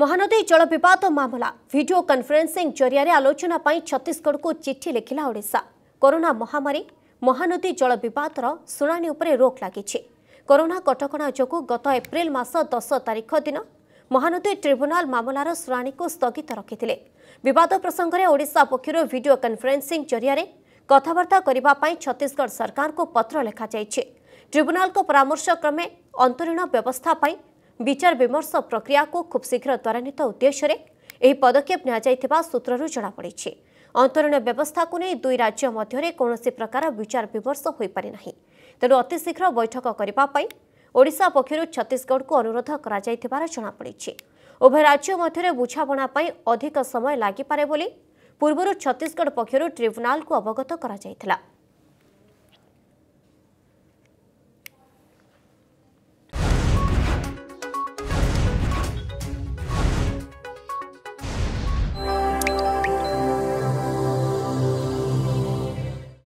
ମହାନଦୀ ଜଳ ବିବାଦ ମାମଲା ଭିଡ଼ିଓ କନଫରେନ୍ସିଂ ଜରିଆରେ ଆଲୋଚନା ପାଇଁ ଛତିଶଗଡ଼କୁ ଚିଠି ଲେଖିଲା ଓଡ଼ିଶା କରୋନା ମହାମାରୀ ମହାନଦୀ ଜଳ ବିବାଦର ଶୁଣାଣି ଉପରେ ରୋକ୍ ଲାଗିଛି କରୋନା କଟକଣା ଯୋଗୁଁ ଗତ ଏପ୍ରିଲ ମାସ ଦଶ ତାରିଖ ଦିନ ମହାନଦୀ ଟ୍ରିବ୍ୟୁନାଲ ମାମଲାର ଶୁଣାଣିକୁ ସ୍ଥଗିତ ରଖିଥିଲେ ବିବାଦ ପ୍ରସଙ୍ଗରେ ଓଡ଼ିଶା ପକ୍ଷରୁ ଭିଡ଼ିଓ କନଫରେନ୍ସିଂ ଜରିଆରେ କଥାବାର୍ତ୍ତା କରିବା ପାଇଁ ଛତିଶଗଡ଼ ସରକାରଙ୍କୁ ପତ୍ର ଲେଖାଯାଇଛି ଟ୍ରିବ୍ୟୁନାଲଙ୍କ ପରାମର୍ଶ କ୍ରମେ ଅନ୍ତରୀଣ ବ୍ୟବସ୍ଥା ପାଇଁ ବିଚାର ବିମର୍ଶ ପ୍ରକ୍ରିୟାକୁ ଖୁବ୍ ଶୀଘ୍ର ତ୍ୱରାନ୍ୱିତ ଉଦ୍ଦେଶ୍ୟରେ ଏହି ପଦକ୍ଷେପ ନିଆଯାଇଥିବା ସୂତ୍ରରୁ ଜଣାପଡ଼ିଛି ଅନ୍ତରୀଣ ବ୍ୟବସ୍ଥାକୁ ନେଇ ଦୁଇ ରାଜ୍ୟ ମଧ୍ୟରେ କୌଣସି ପ୍ରକାର ବିଚାର ବିମର୍ଶ ହୋଇପାରିନାହିଁ ତେଣୁ ଅତିଶୀଘ୍ର ବୈଠକ କରିବା ପାଇଁ ଓଡ଼ିଶା ପକ୍ଷରୁ ଛତିଶଗଡ଼କୁ ଅନୁରୋଧ କରାଯାଇଥିବାର ଜଣାପଡ଼ିଛି ଉଭୟ ରାଜ୍ୟ ମଧ୍ୟରେ ବୁଝାମଣା ପାଇଁ ଅଧିକ ସମୟ ଲାଗିପାରେ ବୋଲି ପୂର୍ବରୁ ଛତିଶଗଡ଼ ପକ୍ଷରୁ ଟ୍ରିବ୍ୟୁନାଲ୍କୁ ଅବଗତ କରାଯାଇଥିଲା